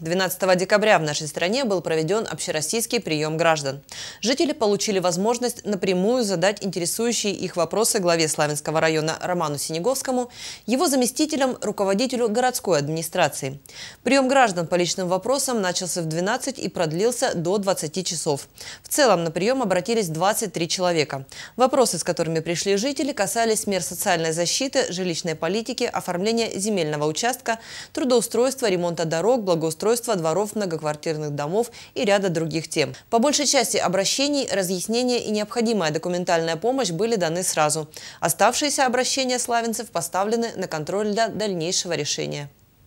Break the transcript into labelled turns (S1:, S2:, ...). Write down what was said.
S1: 12 декабря в нашей стране был проведен общероссийский прием граждан. Жители получили возможность напрямую задать интересующие их вопросы главе Славянского района Роману Синеговскому, его заместителям, руководителю городской администрации. Прием граждан по личным вопросам начался в 12 и продлился до 20 часов. В целом на прием обратились 23 человека. Вопросы, с которыми пришли жители, касались мер социальной защиты, жилищной политики, оформления земельного участка, трудоустройства, ремонта дорог, благоустройства обустройства дворов многоквартирных домов и ряда других тем. По большей части обращений, разъяснения и необходимая документальная помощь были даны сразу. Оставшиеся обращения славянцев поставлены на контроль для дальнейшего решения.